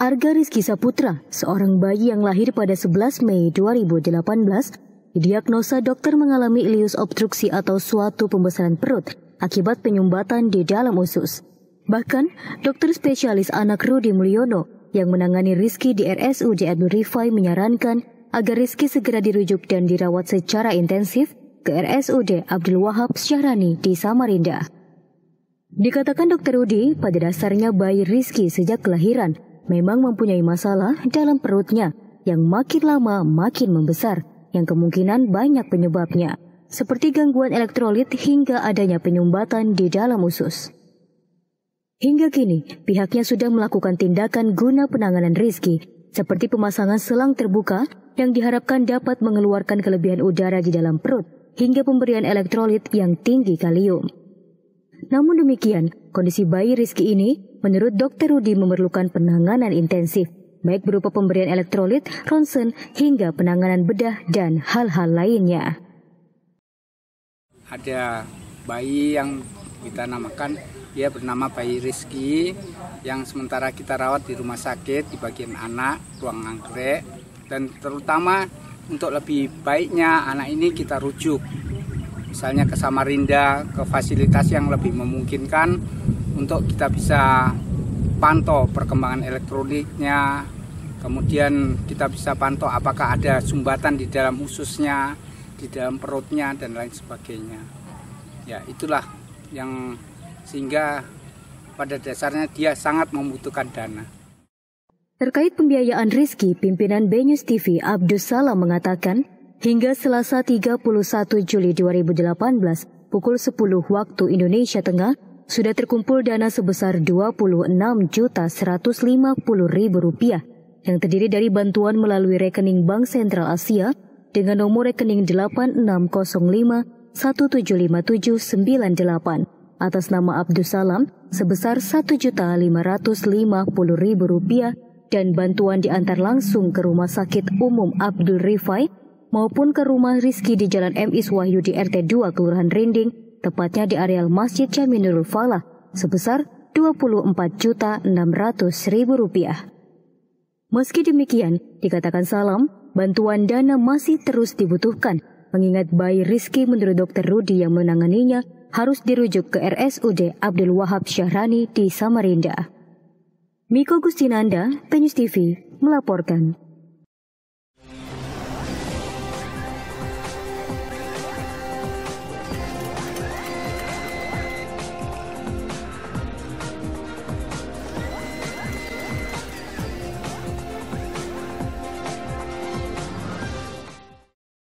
Arga Rizky Saputra, seorang bayi yang lahir pada 11 Mei 2018, didiagnosa dokter mengalami ileus obstruksi atau suatu pembesaran perut akibat penyumbatan di dalam usus. Bahkan, dokter spesialis anak Rudi Mulyono yang menangani Rizky di RSUD Adnur Rifai menyarankan agar Rizky segera dirujuk dan dirawat secara intensif ke RSUD Abdul Wahab Syahrani di Samarinda. Dikatakan Dr. Rudi, pada dasarnya bayi Rizky sejak kelahiran memang mempunyai masalah dalam perutnya yang makin lama makin membesar yang kemungkinan banyak penyebabnya, seperti gangguan elektrolit hingga adanya penyumbatan di dalam usus. Hingga kini, pihaknya sudah melakukan tindakan guna penanganan Rizky, seperti pemasangan selang terbuka yang diharapkan dapat mengeluarkan kelebihan udara di dalam perut hingga pemberian elektrolit yang tinggi kalium. Namun demikian, kondisi bayi Rizky ini menurut Dr. Rudi memerlukan penanganan intensif, baik berupa pemberian elektrolit, ronsen, hingga penanganan bedah dan hal-hal lainnya. Ada bayi yang kita namakan dia bernama bayi Rizky yang sementara kita rawat di rumah sakit di bagian anak ruang anggrek dan terutama untuk lebih baiknya anak ini kita rujuk misalnya ke Samarinda ke fasilitas yang lebih memungkinkan untuk kita bisa pantau perkembangan elektroniknya, kemudian kita bisa pantau apakah ada sumbatan di dalam ususnya, di dalam perutnya dan lain sebagainya. Ya, itulah yang sehingga pada dasarnya dia sangat membutuhkan dana. Terkait pembiayaan Rizky, pimpinan Benyus TV Abdus Salam mengatakan, hingga Selasa 31 Juli 2018 pukul 10 waktu Indonesia Tengah, sudah terkumpul dana sebesar Rp26.150.000 yang terdiri dari bantuan melalui rekening Bank Sentral Asia dengan nomor rekening 8605175798 atas nama Abdus Salam sebesar Rp1.550.000 dan bantuan diantar langsung ke Rumah Sakit Umum Abdul Rifai maupun ke rumah Rizki di Jalan M. di RT 2 Kelurahan Rinding, tepatnya di areal Masjid Jaminul Falah, sebesar Rp24.600.000. Meski demikian, dikatakan salam, bantuan dana masih terus dibutuhkan, mengingat bayi Rizky menurut dokter Rudi yang menanganinya harus dirujuk ke RSUD Abdul Wahab Syahrani di Samarinda. Miko Gustinanda, Penyus TV, melaporkan.